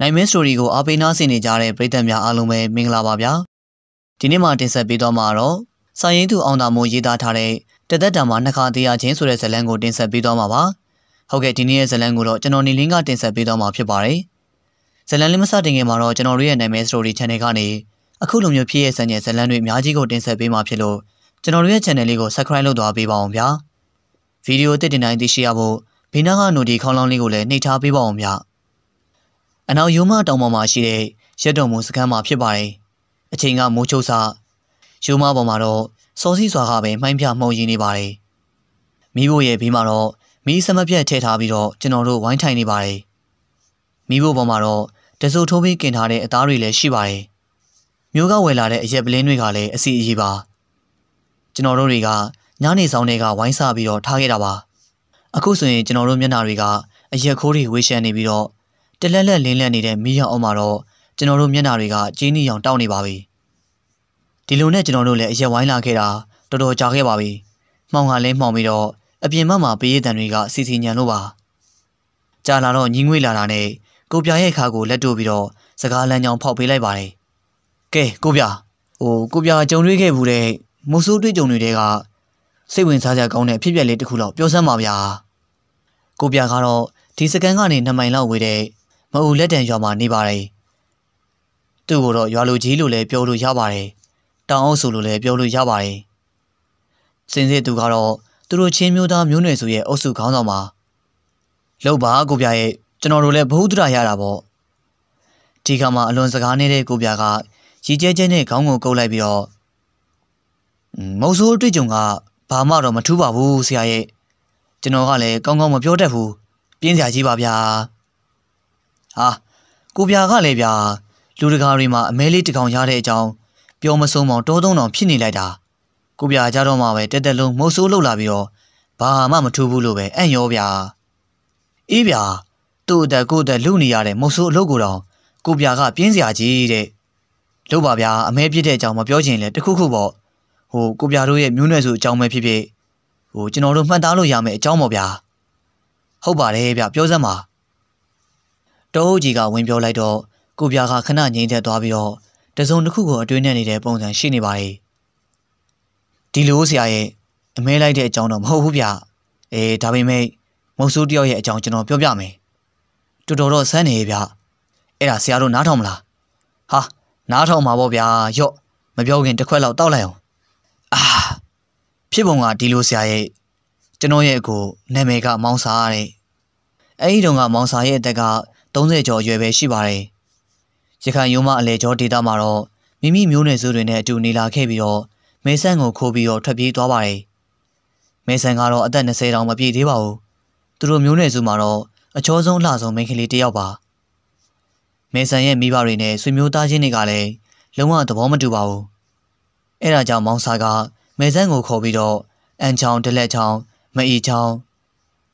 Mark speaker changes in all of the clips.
Speaker 1: နိုင်မင်းစတိုရီကိုအားပေးနားဆင်နေကြတဲ့ပရိသတ်များအားလုံးပဲမင်္ဂလာပါဗျာဒီနေ့မှတင်ဆက်ပေးသွားမှာတော့စာရင်းသူအောင်သာမိုးရေးသားထားတဲ့တသက်တံမှာနှစ်ခါတရားချင်းဆိုတဲ့ဇာတ်လမ်းကိုတင်ဆက်ပေးသွားမှာပါဟုတ်ကဲ့ဒီနေ့ရဲ့ဇာတ်လမ်းကိုတော့ကျွန်တော်နေလင်းကတင်ဆက်ပေးသွားမှာဖြစ်ပါတယ်ဇာတ်လမ်းလေးမစတင်ခင်မှာတော့ကျွန်တော်တို့ရဲ့နိုင်မင်းစတိုရီ channel ကနေအခုလိုမျိုးဖြစ်ရဲ့ဆန်ရဲ့ဇာတ်လမ်းတွေအများကြီးကိုတင်ဆက်ပေးမှာဖြစ်လို့ကျွန်တော်တို့ရဲ့ channel လေးကို subscribe လုပ်သွားပေးပါအောင်ဗျာဗီဒီယိုအသစ်တင်တိုင်းသိရှိရဖို့ဘေးနားက notification ခေါင်းလောင်းလေးကိုလည်းနှိပ်ထားပေးပါအောင်ဗျာအနောက်ယုံမတောင်ပေါ်မှာရှိတဲ့ရက်တော်မူစခန်းမှာဖြစ်ပါတယ်။အချိန်ကမိုးချုပ်စယုံမပေါ်မှာတော့စောစီးစွာကပဲမှိုင်းပြမှုန်ရင်းနေပါတယ်။မိဖို့ရဲ့ဘေးမှာတော့မီးစမပြတ်ထည့်ထားပြီးတော့ကျွန်တော်တို့ဝိုင်းထိုင်နေပါတယ်။မိဖို့ပေါ်မှာတော့တဆုပ်ထိုးပြီးกินထားတဲ့အသားတွေလည်းရှိပါတယ်။မျိုးကဝယ်လာတဲ့အရက်ပလင်းတွေကလည်းအစီအရေးပါ။ကျွန်တော်တို့တွေကညနေဆောင်တွေကဝိုင်းစားပြီးတော့ထားခဲ့တာပါ။အခုဆိုရင် ကျွန်တော်တို့မျက်နှာတွေကအရက်ခိုးတွေဝေရှံနေပြီးတော့တလက်လက်လင်းလက်နေတဲ့မီးရောင်အောင်မှာတော့ကျွန်တော်တို့မျက်နှာတွေကကျင်းနီရောင်တောက်နေပါပြီဒီလိုနဲ့ကျွန်တော်တို့လည်းအရက်ဝိုင်းလာခဲ့တာတော်တော်ကြာခဲ့ပါပြီမှောင်ကလည်းမှောင်ပြီးတော့အပြင်ဘက်မှာပေးရတဲ့တွေကစီစီညံလို့ပါကြာလာတော့ညီငွေလာတာနဲ့ကိုပြရဲ့ခါကိုလက်တို့ပြီးတော့စကားလမ်းကြောင်းဖောက်ပေးလိုက်ပါတယ်ကဲကိုပြဟိုကိုပြကြုံတွေ့ခဲ့ဘူးတဲ့မိုးဆိုးတွေ့ကြုံတွေတဲကစိတ်ဝင်စားစရာကောင်းတဲ့အဖြစ်အပျက်လေးတစ်ခုလောက်ပြောစမ်းပါဗျာကိုပြကတော့ဒီစကန်ကနေ2မိုင်လောက်ဝေးတဲ့မအူလက်တံရွာမှာနေပါတယ်။သူ့ကိုတော့ရွာလူကြီးလို့လည်းပြောလို့ရပါတယ်။တောင်အုပ်ဆိုလို့လည်းပြောလို့ရပါတယ်။စင်စစ်သူကတော့သူတို့ချင်းမျိုးသားမျိုးနွယ်စုရဲ့အုပ်စုခေါင်းဆောင်ပါ။လောက်ပါကိုပြရဲ့ကျွန်တော်တို့လည်းဘုဟုတရရတာပေါ့။ဒီခါမှာအလွန်စကားနေတဲ့ကိုပြကရီကျဲကျဲနဲ့ခေါင်းကိုကုပ်လိုက်ပြီးတော့မုတ်ဆိုးအတွေ့အကြုံကဘာမှတော့မထူးပါဘူးဆရာရဲ့ကျွန်တော်ကလည်းကောင်းကောင်းမပြောတတ်ဘူးပြင်းစရာကြီးပါဗျာ။ဟာကိုပြာကလည်းဗျာလူတကာတွေမှာအမဲလေးတကောင်ရတဲ့အကြောင်းပြောမဆုံးမောင်တောသုံးတော်ဖြစ်နေလိုက်တာကိုပြာကြတော့မှပဲတက်တက်လုံးမုတ်ဆိုးလှုပ်လာပြီးတော့ဘာမှမထူးဘူးလို့ပဲအံ့ရောဗျာအေးဗျာသူ့အသက်ကိုယ့်အသက်လှုပ်နေရတဲ့မုတ်ဆိုးအလုပ်ကိုတော့ကိုပြာကပြင်းစရာကြီးတဲ့လှုပ်ပါဗျာအမဲပြစ်တဲ့အကြောင်းမပြောချင်လေတခုခုပေါ့ဟိုကိုပြာတို့ရဲ့မျိုးနွယ်စုအကြောင်းပဲဖြစ်ဖြစ်ဟိုကျွန်တော်တို့မှတ်သားလို့ရမယ်အကြောင်းပေါ့ဗျာဟုတ်ပါတယ်ဗျပြောစမ်းပါတောအုပ်ကြီးကဝင်ပြောလိုက်တော့ကိုပြားကခဏငြိမ်သက်သွားပြီးတော့တစုံတစ်ခုကိုအတွင်းနဲ့နေတဲ့ပုံစံရှိနေပါလေဒီလိုဆရာရဲ့အမဲလိုက်တဲ့အကြောင်းတော့မဟုတ်ဘူးဗျအေးဒါပေမဲ့မုတ်ဆိုးတယောက်ရဲ့အကြောင်းကျွန်တော်ပြောပြမယ်တော်တော်တော့ဆန်းနေဗျအဲ့ဒါဆရာတို့နားထောင်မလားဟာနားထောင်မှာပေါ့ဗျာရော့မပြောခင်တစ်ခွက်လောက်တောက်လိုက်အောင်အာဖြစ်ပုံကဒီလိုဆရာရဲ့ကျွန်တော်ရဲ့အကိုနာမည်ကမောင်စာတဲ့အဲ့ဒီတုန်းကမောင်စာရဲ့အသက်က30ကျော်အရွယ်ပဲရှိပါတယ်။ရခိုင်ရုံးမအလဲကျော်ဒေသမှာတော့မိမိမျိုးနွယ်စုတွေနဲ့အတူနေလာခဲ့ပြီးတော့မဲဆန်ကိုခိုးပြီးတော့ထွက်ပြေးသွားပါတယ်။မဲဆန်ကတော့အသက်20တောင်မပြည့်သေးပါဘူး။သူတို့မျိုးနွယ်စုမှာတော့အချောဆုံးအလှဆုံးမိန်းကလေးတစ်ယောက်ပါ။မဲဆန်ရဲ့မိဘတွေနဲ့ဆွေမျိုးသားချင်းတွေကလည်းလုံးဝသဘောမတူပါဘူး။အဲဒါကြောင့်မောင်စာကမဲဆန်ကိုခေါ်ပြီးတော့အန်ချောင်းတလက်ချောင်းမအီချောင်း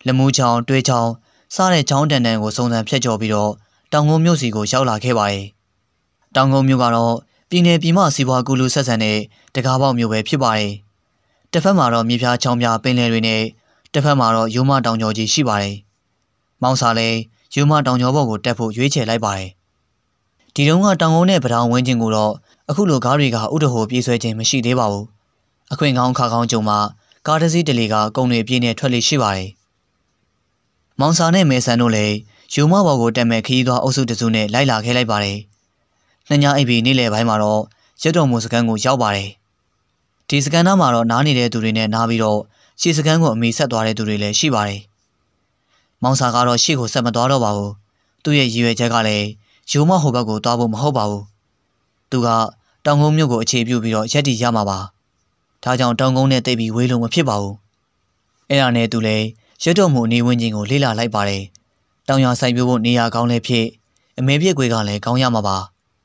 Speaker 1: လမူးချောင်းတွဲချောင်းစားတဲ့ချောင်းတန်တန်ကိုစုံစံဖြတ်ကျော်ပြီးတော့တောင်ကုန်းမြို့စီကိုရောက်လာခဲ့ပါတယ်။တောင်ကုန်းမြို့ကတော့ပြည်နယ်ပြည်မစီးပွားကူလူဆက်ဆံတဲ့တကားပေါက်မြို့ပဲဖြစ်ပါတယ်။တစ်ဖက်မှာတော့မြေပြားချောင်းပြားပင်လယ်တွေနဲ့တစ်ဖက်မှာတော့ယူမတောင်ကျော်ကြီးရှိပါတယ်။မောင်စာလည်းယူမတောင်ကျော်ဘက်ကိုတက်ဖို့ရွေးချယ်လိုက်ပါတယ်။ဒီတုန်းကတောင်ကုန်းနဲ့ပထောင်ဝင်းကျင်ကိုတော့အခုလိုကားတွေကဥတဟိုပြေးဆွဲခြင်းမရှိသေးပါဘူး။အခွင့်ကောင်းခါကောင်းကြုံမှာကားတစ်စီးတလီကကုန်တွေပြည့်နဲ့ထွက်လေရှိပါတယ်။မောင်စာနဲ့မေဆန်တို့လည်းယူမဘော်ကိုတက်မဲ့ခရီးသွားအုပ်စုတစုနဲ့လိုက်လာခဲလိုက်ပါတယ်။နှစ်ညအိပ်ပြီးနေ့လယ်ပိုင်းမှာတော့ရတော်မူစကန်ကိုရောက်ပါတယ်။ဒီစကန်သားမှာတော့နားနေတဲ့သူတွေနဲ့နားပြီးတော့ရှေ့စကန်ကိုအမိဆက်သွားတဲ့သူတွေလည်းရှိပါတယ်။မောင်စာကတော့ရှေ့ကိုဆက်မသွားတော့ပါဘူး။သူ့ရဲ့ရည်ရွယ်ချက်ကလည်းယူမဟိုဘက်ကိုသွားဖို့မဟုတ်ပါဘူး။သူကတောင်ကုန်းမြို့ကိုအခြေပြုပြီးတော့ရက်တီရမှာပါ။ဒါကြောင့်တောင်ကုန်းနဲ့တိတ်ပြီးဝေးလို့မဖြစ်ပါဘူး။အဲ့ဒါနဲ့သူလည်းရွတ်တော်မှုအနေဝင်ချင်းကိုလေ့လာလိုက်ပါတယ်။တောင်ရဆိုင်ပြိုးဖို့နေရာကောင်းလည်းဖြစ်အမေပြည့်ကွေကလည်းကောင်းရမှာပါ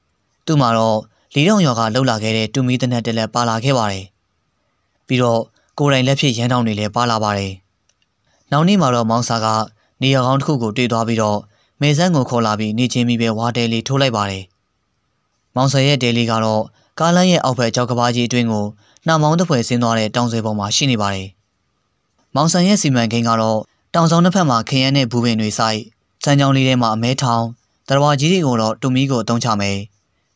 Speaker 1: ။သူ့မှာတော့လေးတောင်ရွာကလှုပ်လာခဲ့တဲ့တူမီတနက်တလက်ပါလာခဲ့ပါတယ်။ပြီးတော့ကိုယ်တိုင်လက်ဖြစ်ရန်တောင်တွေလည်းပါလာပါတယ်။နောက်နေ့မှာတော့မောင်စာကနေရာကောင်းတစ်ခုကိုတွေ့သွားပြီးတော့မေဆန်းကိုခေါ်လာပြီးနေချင်းမိပဲဝါတဲလီထိုးလိုက်ပါတယ်။မောင်စာရဲ့တဲလီကတော့ကားလမ်းရဲ့အောက်ဘက်ကြောက်ကဘာကြီးအတွင်းကိုနှာမောင်းတစ်ဖွဲဆင်းသွားတဲ့တောင်ဆွဲပေါ်မှာရှိနေပါတယ်။မောင်ဆန်ရဲ့စီမံကိန်းကတော့တောင်ဆောင်တစ်ဖက်မှာခရမ်းနဲ့ဘူပင်တွေစိုက်စံကြောင်းလေးထဲမှာအမဲထောင်တရဝကြီးတွေကိုတော့တူမီကိုအသုံးချမယ်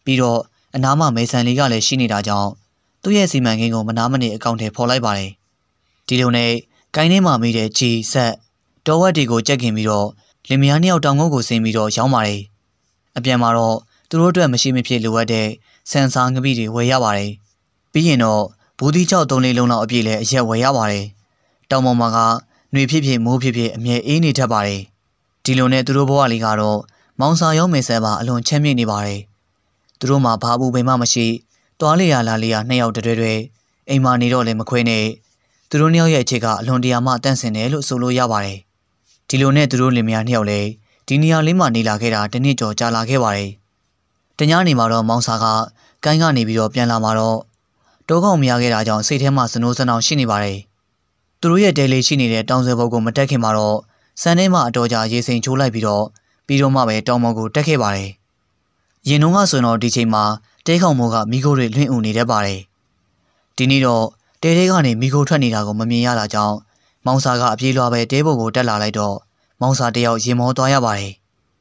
Speaker 1: ပြီးတော့အနားမှာမေဆန်လေးကလည်းရှိနေတာကြောင့်သူ့ရဲ့စီမံကိန်းကိုမနာမနေအကောင့်ထဲပေါ်လိုက်ပါတယ်ဒီလိုနဲ့ကိုင်းထဲမှာမိတဲ့ဂျီဆက်တော်ဝက်တွေကိုကြက်ခင်ပြီးတော့လင်မယားနှစ်ယောက်တောင်ကုန်းကိုဆင်းပြီးတော့ရောင်းပါတယ်အပြန်မှာတော့သူတို့အတွက်မရှိမဖြစ်လိုအပ်တဲ့ဆန်စာငပိတွေဝယ်ရပါတယ်ပြီးရင်တော့ဘူးသီးချောက်သုံးလေးလုံးလောက်အပြည့်လဲအရက်ဝယ်ရပါတယ်တောင်ပေါ်မှာကຫນွေဖြစ်ဖြစ်မိုးဖြစ်ဖြစ်အမြဲအေးနေတတ်ပါတယ်။ဒီလိုနဲ့သူတို့ဘဝလေးကတော့မောင်စာရောမေဆဲပါအလွန်ချမ်းမြေ့နေပါတယ်။သူတို့မှာဘာဘူးပင်မမရှိသွားလေရလာလေရနှစ်ယောက်တတွဲတွဲအိမ်မှာနေတော့လည်းမခွဲနဲ့သူတို့နှစ်ယောက်ရဲ့အခြေကအလွန်တရာမှတန့်စင်တယ်လို့ဆိုလို့ရပါတယ်။ဒီလိုနဲ့သူတို့လင်မယားနှစ်ယောက်လည်းဒီနေရာလေးမှာနေလာခဲ့တာတနှစ်ကျော်ကြာလာခဲ့ပါတယ်။တ냐နေမှာတော့မောင်စာကကိုင်းကနေပြီးတော့ပြန်လာမှာတော့တောကောင်မရခဲ့တာကြောင့်စိတ်ထဲမှာစနိုးစနောင်ရှိနေပါတယ်။သူတို့ရဲ့ဒဲလေးရှိနေတဲ့တောင်ဆယ်ဘုတ်ကိုမတက်ခင်မှာတော့စန်းထဲမှာအတော်ကြာရေစိမ်ချိုးလိုက်ပြီးတော့ပြီးတော့မှပဲတောင်ပေါ်ကိုတက်ခဲ့ပါတယ်။ရင်တုံးကဆိုရင်တော့ဒီချိန်မှာတဲခေါင်မိုးကမိခိုးတွေလွင့်အုံနေတတ်ပါတယ်။ဒီနေ့တော့တဲတဲကနေမိခိုးထွက်နေတာကိုမမြင်ရတာကြောင့်မောင်စာကအပြေးလွာပဲတဲဘုတ်ကိုတက်လာလိုက်တော့မောင်စာတယောက်ရင်မောသွားရပါတယ်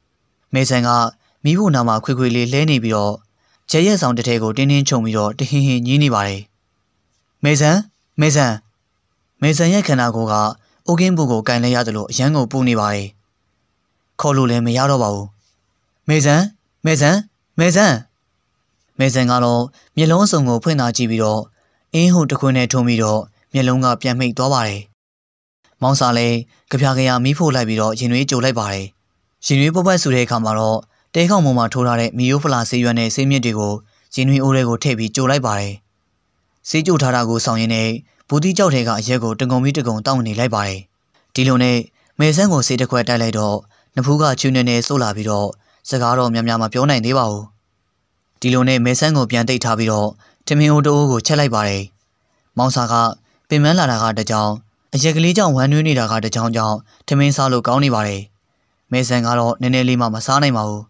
Speaker 1: ။မေဆန်ကမိဖို့နာမှာခွေခွေလေးလဲနေပြီးတော့ဂျဲရဲဆောင်တထဲကိုတင်းတင်းချုံပြီးတော့တဟင်းဟင်းညင်းနေပါတယ်။မေဆန်မေဆန်မေဆန်ရဲ့ခန္ဓာကိုယ်ကအိုကင်းဘူးကိုကင်လဲရတယ်လို့အရန်ကိုပူနေပါရဲ့ခေါ်လို့လည်းမရတော့ပါဘူးမေဆန်မေဆန်မေဆန်မေဆန်ကတော့မျက်လုံးစုံကိုဖွင့်သာကြည့်ပြီးတော့အင်းဟုတခွန်းနဲ့ထုံပြီးတော့မျက်လုံးကပြန်မိတ်သွားပါတယ်မောင်စာလည်းကြပြာကြရမီးဖို့လိုက်ပြီးတော့ရင်သွေးကြိုလိုက်ပါတယ်ရင်သွေးပုတ်ပတ်ဆူတဲ့အခါမှာတော့တဲခေါင်ပေါ်မှာထိုးထားတဲ့မီယိုဖလာဆေးရွက်နဲ့ဆေးမြစ်တွေကိုရင်သွေးအိုးတွေကိုထည့်ပြီးကြိုလိုက်ပါတယ်ဆေးကြိုထားတာကိုဆောင်ရင်လည်းဘူတိကြောက်ထဲကအရက်ကိုတကုံပြီးတကုံတောင်းနေလိုက်ပါတယ်။ဒီလိုနဲ့မေဆန်းကိုစေးတစ်ခွက်တိုက်လိုက်တော့နဖူးကချွနေနေဆုတ်လာပြီးတော့စကားတော့များများမပြောနိုင်သေးပါဘူး။ဒီလိုနဲ့မေဆန်းကိုပြန်တိတ်ထားပြီးတော့ထမင်းအိုးတအိုးကိုချက်လိုက်ပါတယ်။မောင်စာကပင်မလာတာကတကြောင်အရက်ကလေးကြောင့်ဝမ်းနွေးနေတာကတကြောင်ကြောင့်ထမင်းစားလို့ကောင်းနေပါတယ်။မေဆန်ကတော့နည်းနည်းလေးမှမစားနိုင်ပါဘူး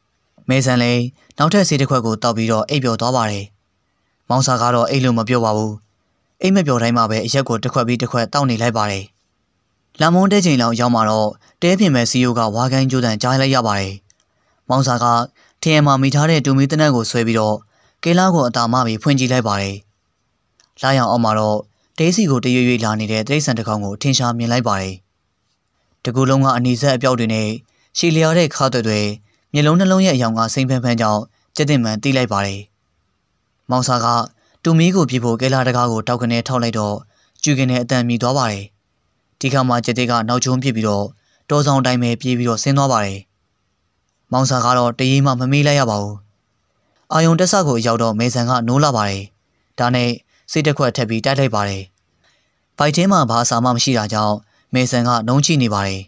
Speaker 1: ။မေဆန်လည်းနောက်ထပ်စေးတစ်ခွက်ကိုတောက်ပြီးတော့အိပ်ပျော်သွားပါတယ်။မောင်စာကတော့အိပ်လို့မပြောပါဘူး။အိမ်မပြော်တိုင်းမှာပဲအရက်ကိုတစ်ခွက်ပြီးတစ်ခွက်တောက်နေလိုက်ပါတယ်။လမ်းမုန်းတဲ့ချိန်လောက်ရောက်မှတော့တဲပြင်မဲ့စီယိုကဝါကန်းကျိုးတန်ကြားလိုက်ရပါတယ်။မောင်စာကထင်းရမှာမိထားတဲ့တူမီတနက်ကိုဆွဲပြီးတော့ကဲလာကိုအတာမပြီးဖွင့်ကြည့်လိုက်ပါတယ်။လာရောက်အောင်မှာတော့ဒိစီကိုတရွေ့ရွေ့လာနေတဲ့တိရစ္ဆာန်တစ်ကောင်ကိုထင်ရှားမြင်လိုက်ပါတယ်။တကူလုံးကအနီဆက်အပြောက်တွေနဲ့ရှည်လျားတဲ့ခါတွေတွေမျက်လုံးနှလုံးရဲ့အယောင်ကစိမ့်ဖန်ဖန်ကြောင့်ကြက်တင်မှန်တီးလိုက်ပါတယ်။မောင်စာကတူမီးကိုပြဖို့ကဲလာတကားကိုတောက်ကနေထောက်လိုက်တော့ကျူကနေအတန်မြည်သွားပါတယ်ဒီခါမှာကျက်တဲ့ကနောက်ချုံပြစ်ပြီးတော့တော်ဆောင်တိုင်းပဲပြေးပြီးတော့ဆင်းသွားပါတယ်မောင်စာကတော့တရီးမှမမေးလိုက်ရပါဘူးအာယုံတက်ဆကိုရောက်တော့မေဆန်ကနိုးလာပါတယ်ဒါနဲ့စိတ်တစ်ခွက်ထက်ပြီးတိုက်လိုက်ပါတယ်ဘိုက်ထဲမှာဘာအစာမှမရှိတာကြောင့်မေဆန်ကနှုံးချိနေပါတယ်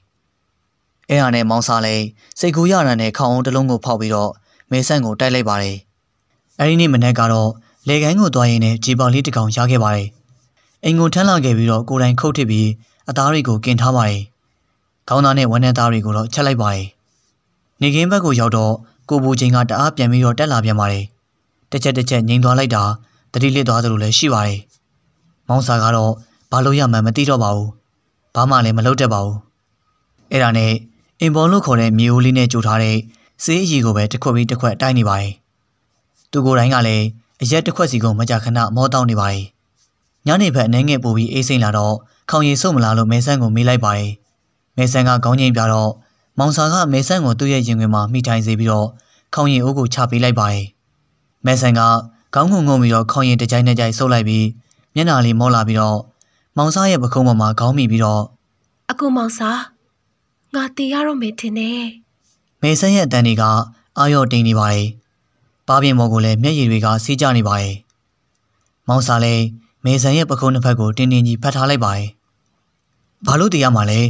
Speaker 1: အဲအားနဲ့မောင်စာလည်းစိတ်ကူးရရတဲ့ခေါင်းအုံးတစ်လုံးကိုဖောက်ပြီးတော့မေဆန်ကိုတိုက်လိုက်ပါတယ်အဲဒီနေ့မနေ့ကတော့လေကိုင်းကိုသွားရင်းနဲ့ကြေပေါက်လေးတစ်ကောင်ရခဲ့ပါတယ်။အိမ်ကိုထမ်းလာခဲ့ပြီးတော့ကိုယ်တိုင်ခုတ်ထစ်ပြီးအသားတွေကိုกินထားပါတယ်။ခေါင်းသားနဲ့ဝမ်းနှန်းသားတွေကိုတော့ချက်လိုက်ပါတယ်။နေကင်းဘက်ကိုရောက်တော့ကိုဘူချင်းကတအားပြန်ပြီးတော့တက်လာပြန်ပါတယ်။တစ်ချက်တစ်ချက်ငိမ်သွားလိုက်တာတတိလစ်သွားသလိုလည်းရှိပါတယ်။မောင်စာကတော့ဘာလို့ရမှန်းမသိတော့ပါဘူး။ဘာမှလည်းမလုပ်တတ်ပါဘူး။အဲ့ဒါနဲ့အင်ပေါ်လို့ခေါ်တဲ့မြေအိုးလေးနဲ့ကြိုထားတဲ့စေးအီကိုပဲတစ်ခွက်ပြီးတစ်ခွက်တိုက်နေပါတယ်။သူကိုယ်တိုင်ကလည်းအရက်တစ်ခွက်စီကိုမကြခဏမောတောင်းနေပါတယ်။ညနေဘက်အနှဲငယ်ပို့ပြီးအေးစိမ့်လာတော့ခေါင်ရည်ဆုပ်မလာလို့မဲဆန်းကိုမေးလိုက်ပါတယ်။မဲဆန်းကခေါင်းငိမ့်ပြတော့မောင်စာကမဲဆန်းကိုသူ့ရဲ့ရင်ခွင်မှာမိထိုင်စေပြီးတော့ခေါင်ရည်အိုးကိုချပေးလိုက်ပါတယ်။မဲဆန်းကခေါင်းငုံငုံပြီးတော့ခေါင်ရည်တစ်ကြိုက်နှစ်ကြိုက်ဆုပ်လိုက်ပြီးမျက်နှာလေးမောလာပြီးတော့မောင်စာရဲ့ပခုံးပေါ်မှာခေါင်းမိပြီးတော့အကူမောင်စာငါတည်ရတော့မယ်ထင်တယ်။မဲဆန်းရဲ့အတန်တွေကအာရော့တိန်နေပါတယ်။ပါပြင်ပေါ်ကိုလည်းမျက်ရည်တွေကစီးကျနေပါရဲ့။မောင်စာလည်းမေဆန်ရဲ့ပခုံးတစ်ဖက်ကိုတင်းတင်းကြီးဖတ်ထားလိုက်ပါရဲ့။ဘာလို့တရားမှလဲ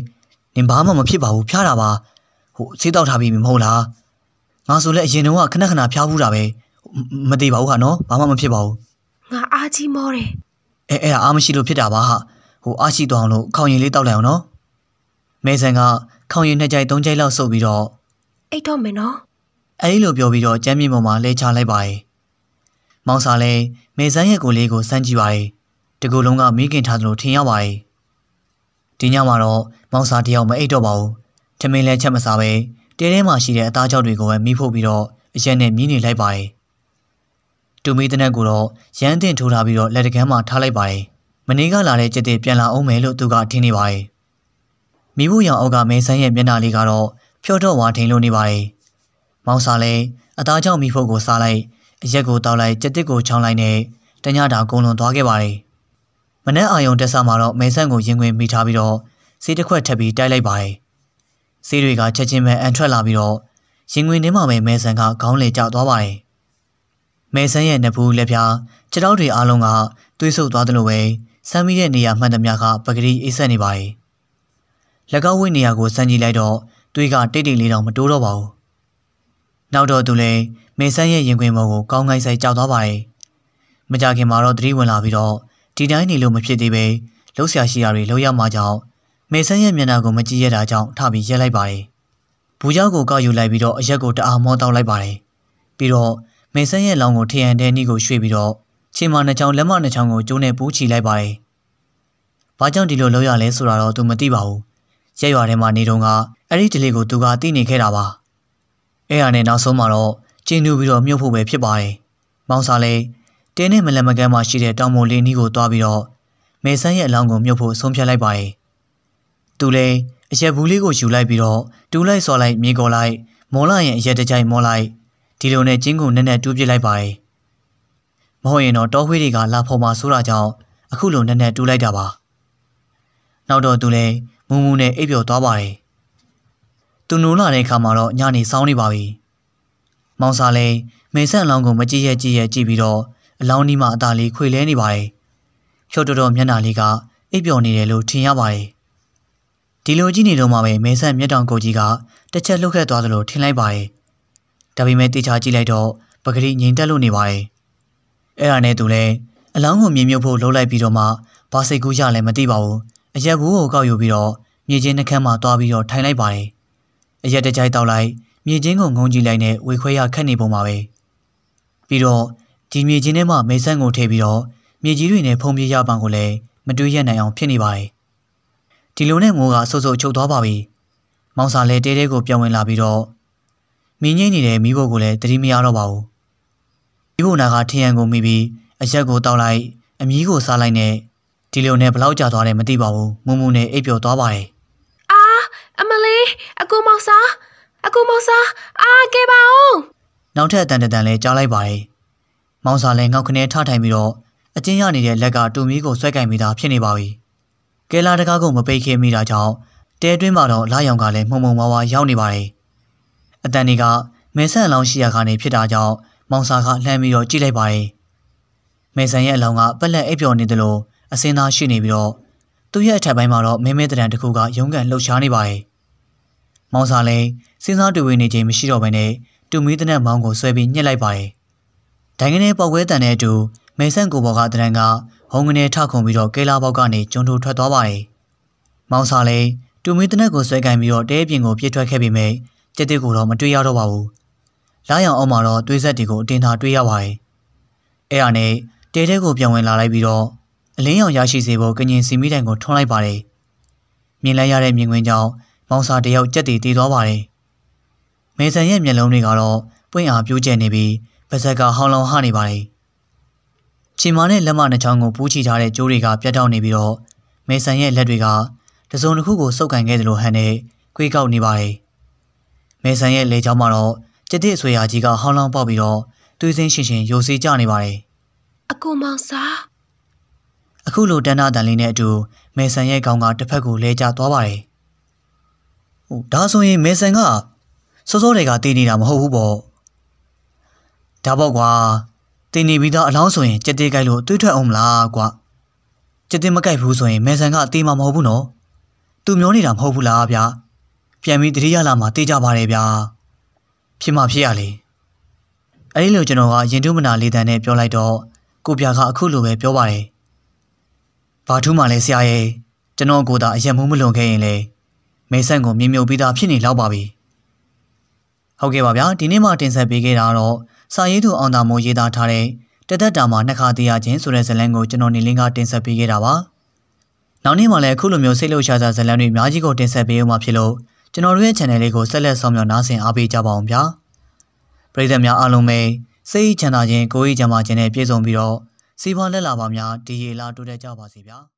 Speaker 1: နင်ဘာမှမဖြစ်ပါဘူးဖျားတာပါ။ဟိုစေးတောက်ထားပြီးမဟုတ်လား။ငါဆိုလည်းအရင်တုန်းကခဏခဏဖျားဘူးတာပဲ။မတည်ပါဘူးဟာနော်ဘာမှမဖြစ်ပါဘူး။ငါအားကြီးမောတယ်။အဲအဲ့ဒါအားမရှိလို့ဖြစ်တာပါဟာ။ဟိုအားရှိတော့အောင်လို့ခေါင်ရင်လေးတောက်လိုက်အောင်နော်။မေဆန်ကခေါင်ရည်နှစ်ကြိုက်သုံးကြိုက်လောက်ဆုပ်ပြီးတော့အိတ်တော့မယ်နော်အဲဒီလိုပြောပြီးတော့ကျမ်းမြေပေါ်မှာလဲချလိုက်ပါတယ်။မောင်စာလဲမေဆန်းရဲ့ကိုလေးကိုစမ်းကြည့်ပါတယ်။တကူလုံးကမိခင်ထားသလိုထင်ရပါတယ်။ဒီညမှာတော့မောင်စာတယောက်မအိတ်တော့ပါဘူး။ထမင်းလဲချက်မစားပဲတဲထဲမှာရှိတဲ့အသားကြောက်တွေကိုပဲမိဖို့ပြီးတော့အရက်နဲ့မြင်းနေလိုက်ပါတယ်။တူမီတနက်ကိုတော့ရမ်းတင်ထိုးထားပြီးတော့လက်တကမ်းမှာထားလိုက်ပါတယ်။မနေ့ကလာတဲ့ကြက်တဲ့ပြန်လာအောင်မယ်လို့သူကထင်နေပါတယ်။မိဖို့ရောင်အောက်ကမဲဆန်းရဲ့မျက်နှာလေးကတော့ဖြော့တော့ဝါထိန်လို့နေပါတယ်။မောင်စာလည်းအသားကြောင့်မိဖို့ကိုစားလိုက်အရက်ကိုတောက်လိုက်ကြက်တစ်ကိုချောင်းလိုက်နဲ့တညတာကုန်လွန်သွားခဲ့ပါတယ်မနက်အာယုံတက်ဆမှာတော့မဲဆန့်ကိုရင်ခွင်မိထားပြီးတော့ဆေးတစ်ခွက်ထပ်ပြီးတိုက်လိုက်ပါတယ်ဆေးတွေကချက်ချင်းပဲအန်ထွက်လာပြီးတော့ရင်ခွင်ထဲမှာပဲမဲဆန့်ကခေါင်းလေကျသွားပါတယ်မဲဆန်းရဲ့နဘူးလက်ပြားခြေထောက်တွေအားလုံးကသွေးဆုပ်သွားသလိုပဲဆမ်းမိတဲ့နေရာမှန်သမျှကပကတိအိပ်ဆက်နေပါတယ်။လက်ကောက်ဝိနေရာကိုဆန်းကြည့်လိုက်တော့သွေးကတိတ်တိတ်လေးတောင်မတိုးတော့ပါဘူးနောက်တော့သူလည်းမေဆန်းရဲ့ရင်ခွင်ပေါ်ကိုကောင်းကိုင်းဆိုင်ကြောက်သွားပါတယ်။မကြခင်မှာတော့သတိဝင်လာပြီးတော့ဒီတိုင်းနေလို့မဖြစ်သေးပဲလှုပ်ရှားရှိတာတွေလှုပ်ရမှာကြောင့်မေဆန်းရဲ့မျက်နှာကိုမကြည့်ရတာကြောင့်ထပြီးရက်လိုက်ပါတယ်။ဘူးเจ้าကိုကောက်ယူလိုက်ပြီးတော့အရက်ကိုတအားမောတောက်လိုက်ပါတယ်။ပြီးတော့မေဆန်းရဲ့လောင်းကိုထရန်တဲ့နီးကိုရွှေ့ပြီးတော့ခြေမနှချောင်းလက်မနှချောင်းကိုကျိုးနဲ့ပူးချီလိုက်ပါတယ်။ဘာကြောင့်ဒီလိုလုပ်ရလဲဆိုတာတော့သူမသိပါဘူး။ရက်ရွာထဲမှာနေတော့ကအဲ့ဒီဒလေကိုသူကသိနေခဲ့တာပါ။အဲ့ဒါနဲ့နောက်ဆုံးမှာတော့ကျင်းတူပြီးတော့မြုပ်ဖို့ပဲဖြစ်ပါတယ်။မောင်စာလည်းတင်းနဲ့မလန်မကန်းမှာရှိတဲ့တောင်မုံလေးနီးကိုတွားပြီးတော့မေဆန်းရဲ့အလောင်းကိုမြုပ်ဖို့ဆုံးဖြတ်လိုက်ပါတယ်။သူလည်းအရက်ဘူးလေးကိုယူလိုက်ပြီးတော့တူးလိုက်ဆော်လိုက်မြေကော်လိုက်မော်လာရဲ့အရက်တကြိုက်မော်လိုက်ဒီလိုနဲ့ကျင်းကိုနက်နက်တူးပစ်လိုက်ပါတယ်။မဟုတ်ရင်တော့တောခွေးတွေကလာဖို့မှာဆိုတာကြောင့်အခုလိုနက်နက်တူးလိုက်တာပါ။နောက်တော့သူလည်းမူမူနဲ့အိပ်ပျော်သွားပါတယ်။သူနိုးလာတဲ့အခါမှာတော့ညနေစောင်းနေပါပြီ။မောင်စာလည်းမေဆန့်အလောင်းကိုမကြည့်ရကြည့်ရကြည့်ပြီးတော့အလောင်းဒီမှာအသားလေးခွေလဲနေပါတယ်။ဖြော့တော်တော်မျက်နှာလေးကအိပ်ပျော်နေတယ်လို့ထင်ရပါတယ်။ဒီလိုကြည့်နေတော့မှပဲမေဆန့်မျက်တောင်ကိုကြီးကတစ်ချက်လှုပ်ခတ်သွားသလိုထင်လိုက်ပါတယ်။ဒါပေမဲ့တေချာကြည့်လိုက်တော့ပကတိငြိမ်သက်လို့နေပါတယ်။အဲ့ဒါနဲ့သူလည်းအလောင်းကိုမြင်မြုပ်ဖို့လှုပ်လိုက်ပြီးတော့မှဘာစိတ်ကူးရလဲမသိပါဘူး။အရက်ဘူးကိုကောက်ယူပြီးတော့မြေချင်းနှကမ်းမှာသွားပြီးတော့ထိုင်လိုက်ပါတယ်အရက်တကြိုက်တောက်လိုက်မြေချင်းကိုငုံကြည့်လိုက်နဲ့ဝေခွဲရခက်နေပုံပါပဲပြီးတော့ဒီမြေချင်းထဲမှာမိဆန့်ကိုထည့်ပြီးတော့မြေကြီးတွေနဲ့ဖုံးပြရပံကိုလည်းမတွေးရနိုင်အောင်ဖြစ်နေပါတယ်ဒီလိုနဲ့ငိုကဆုတ်ဆုတ်ချုပ်သွားပါပြီမောင်စာလဲတဲတဲကို ပြောင်းဝင်လာပြီးတော့မင်းငိမ့်နေတဲ့မိဖို့ကိုလည်းတတိမရတော့ပါဘူးမိဖို့နာကထင်ရန်ကိုမိပြီးအရက်ကိုတောက်လိုက်အမီးကိုစားလိုက်နဲ့ဒီလိုနဲ့ဘလောက်ကြာသွားတယ်မသိပါဘူးမုံမုံနဲ့အိပ်ပျော်သွားပါတယ်အမလေးအကူမောင်စာအကူမောင်စာအာကဲပါအောင်နောက်ထပ်အတန်တန်လဲကြားလိုက်ပါတယ်မောင်စာလည်းငေါက်ခနဲထထိုင်ပြီးတော့အချင်းရနေတဲ့လက်ကတူမီးကိုဆွဲကင်မိတာဖြစ်နေပါပြီကဲလာတကားကိုမပိတ်ခဲ့မိတာကြောင့်တဲတွင်းမှာတော့လာရောင်ကလည်းမှုံမှုံဝါဝါရောက်နေပါတယ်အတန်တွေကမဲဆန်လောင်းရှိရာကနေဖြစ်တာကြောင့်မောင်စာကလှမ်းပြီးတော့ကြည့်လိုက်ပါတယ်မဲဆန်ရဲ့အလောင်းကပက်လက်အိပ်ပျော်နေတယ်လို့အစင်းသားရှိနေပြီးတော့သူ့ရဲ့အထက်ပိုင်းမှာတော့မဲမဲတရံတစ်ခုကရုံးကန်လှုပ်ရှားနေပါတယ်။မောင်စာလည်းစဉ်းစားတွေ့ဝင်နေခြင်းမရှိတော့ဘဲနဲ့တူမီးတနက်မောင်းကိုဆွဲပြီးညှစ်လိုက်ပါတယ်။ဒိုင်ကနေပေါက်ကွဲတန်တဲ့အတူမဲဆန့်ကိုဘော်ကတရံကဟုံးကနေထခုံပြီးတော့ကဲလာပေါက်ကနေကျွန်းထိုးထွက်သွားပါတယ်။မောင်စာလည်းတူမီးတနက်ကိုဆွဲကင်ပြီးတော့တဲအပြင်ကိုပြစ်ထွက်ခဲ့ပေမဲ့ကြက်တက်ကိုတော့မတွေ့ရတော့ပါဘူး။လာရောင်အောင်မှာတော့သွေးဆက်တွေကိုအတင်းထားတွေ့ရပါတယ်။အဲ့ဒါနဲ့တဲတဲကိုပြန်ဝင်လာလိုက်ပြီးတော့အလင်းရောင်ရရှိစေဖို့ကငင်စီမိတိုင်ကိုထွန်းလိုက်ပါတယ်။မြင်လိုက်ရတဲ့မြင်ကွင်းကြောင့်မောင်စာတယောက်ကြက်တည်တည်သွားပါတယ်။မေဆန်ရဲ့မျက်လုံးတွေကတော့ပွင့်အားပြိုးကျနေပြီးပါဇက်ကဟောင်းလောင်ဟနေပါတယ်။ချီမာနဲ့လက်မနှချောင်းကိုပူးချီထားတဲ့ကြိုးတွေကပြတ်တောက်နေပြီးတော့မေဆန်ရဲ့လက်တွေကတစုံတစ်ခုကိုစုပ်ကန်ခဲ့တယ်လို့ဟန်နဲ့ခွေးကောက်နေပါတယ်။မေဆန်ရဲ့လေချောင်းမှာတော့ကျက်တဲ့အဆွေရာကြီးကဟောင်းလောင်ပေါက်ပြီးတော့သွေးစင်းရှင်ရှင်ယိုစီးကျနေပါတယ်။အကူမောင်စာအခုလိုတန်တာတန်လေးနဲ့အတူမေဆန်ရဲ့ခေါင်းကတစ်ဖက်ကိုလဲကျသွားပါတယ်။ဟိုဒါဆိုရင်မေဆန်ကစောစောတွေကတည်နေတာမဟုတ်ဘူးပေါ့။ဒါပေါ့ကွာတည်နေပြီးသားအလောင်းဆိုရင်ကြက်သေးကြိုက်လို့တွေးထွက်အောင်မလားကွာ။ကြက်သေးမကြိုက်ဘူးဆိုရင်မေဆန်ကတည်မှာမဟုတ်ဘူးနော်။သူမျောနေတာမဟုတ်ဘူးလားဗျာ။ပြန်ပြီးတတိယလာမှာတည်ကြပါတယ်ဗျာ။ဖြစ်မှဖြစ်ရလေ။အဲဒီလိုကျွန်တော်ကရင်တုမနာလေးတန်နဲ့ပြောလိုက်တော့ကိုပြာကအခုလိုပဲပြောပါတယ်ဘာထူးမှလည်းဆရာရဲ့ကျွန်တော်ကိုယ်သာအယက်မှုမလွန်ခဲ့ရင်လေမဲဆန့်ကို မြင်မြုပ်ပြီးသားဖြစ်နေလောက်ပါပြီ။ဟုတ်ကဲ့ပါဗျာဒီနေ့မှတင်ဆက်ပေးခဲ့တာတော့စာရေးသူအောင်တာမိုးရေးသားထားတဲ့တသက်တာမှာနှစ်ခါတရခြင်းဆိုတဲ့ဇာတ်လမ်းကိုကျွန်တော်နေလင်းကတင်ဆက်ပေးခဲ့တာပါ။နောက်နေ့မှလည်းအခုလိုမျိုးစိတ်လှုပ်ရှားစရာဇာတ်လမ်းတွေအများကြီးကိုတင်ဆက်ပေးဦးမှာဖြစ်လို့ကျွန်တော်တို့ရဲ့ channel လေးကိုဆက်လက်ဆောင်မြောက်နားဆင်အားပေးကြပါအောင်ဗျာ။ပရိသတ်များအားလုံးပဲစိတ်ချမ်းသာခြင်းကိုယ်ရေးချမ်းသာခြင်းနဲ့ပြည့်စုံပြီးတော့စီးပွားလက်လာပါများဒီရေလာတိုးတက်ကြပါစေဗျာ။